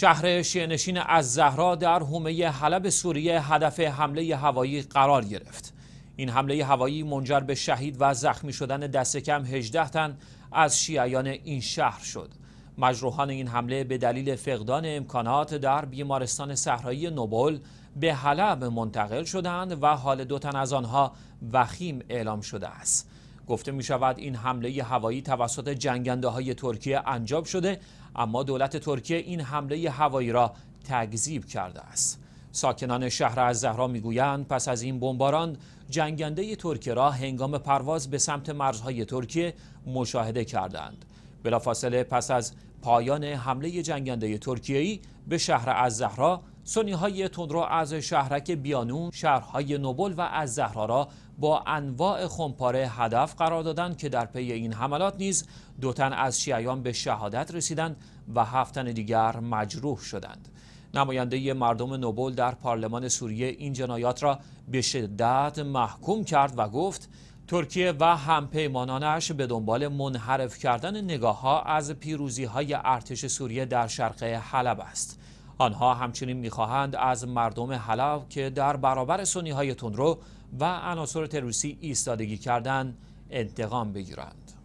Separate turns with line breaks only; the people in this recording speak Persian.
شهر شیعنشین از زهرا در حومه حلب سوریه هدف حمله هوایی قرار گرفت. این حمله هوایی منجر به شهید و زخمی شدن دست کم 18 تن از شیعیان این شهر شد. مجروحان این حمله به دلیل فقدان امکانات در بیمارستان صحرایی نوبل به حلب منتقل شدند و حال دو تن از آنها وخیم اعلام شده است. گفته می شود این حمله هوایی توسط جنگنده های ترکیه انجام شده اما دولت ترکیه این حمله هوایی را تکذیب کرده است ساکنان شهر از زهرا میگویند پس از این بمباران جنگنده ترکیه را هنگام پرواز به سمت مرزهای ترکیه مشاهده کردند بلافاصله پس از پایان حمله جنگنده ترکیه‌ای به شهر از زهرا سنی های تندرو از شهرک بیانون، شهرهای نوبل و از را با انواع خمپاره هدف قرار دادند که در پی این حملات نیز دو تن از شیعیان به شهادت رسیدند و هفت تن دیگر مجروح شدند. نماینده مردم نوبل در پارلمان سوریه این جنایات را به شدت محکوم کرد و گفت ترکیه و همپیمانانش به دنبال منحرف کردن نگاه ها از پیروزی های ارتش سوریه در شرق حلب است. آنها همچنین میخواهند از مردم حلب که در برابر سنی های و عناصر تروریستی ایستادگی کردند انتقام بگیرند